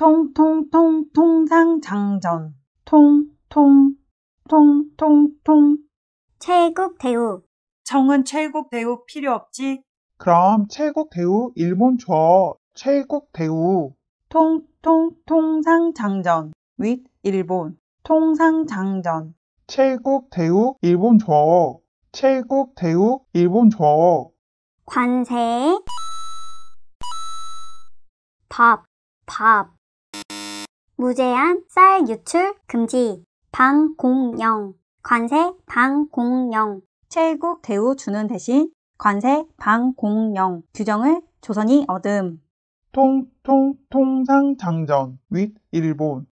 통통통 통상장전 통통 통통통 최국 대우 정은 최국 대우 필요 없지 그럼 최국 대우 일본 줘 최국 대우 통통 통상장전 with 일본 통상장전 최국 대우 일본 줘 최국 대우 일본 줘 관세 밥밥 무제한 쌀 유출 금지 방공영 관세 방공영 최애국 대우 주는 대신 관세 방공영 규정을 조선이 얻음 통통통상 장전 윗 일본